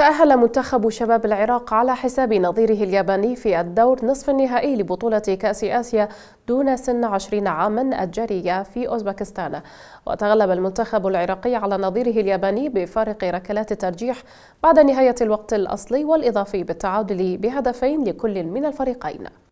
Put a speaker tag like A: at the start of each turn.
A: تأهل منتخب شباب العراق على حساب نظيره الياباني في الدور نصف النهائي لبطولة كأس آسيا دون سن 20 عاما الجارية في أوزبكستان وتغلب المنتخب العراقي على نظيره الياباني بفارق ركلات الترجيح بعد نهاية الوقت الأصلي والإضافي بالتعادل بهدفين لكل من
B: الفريقين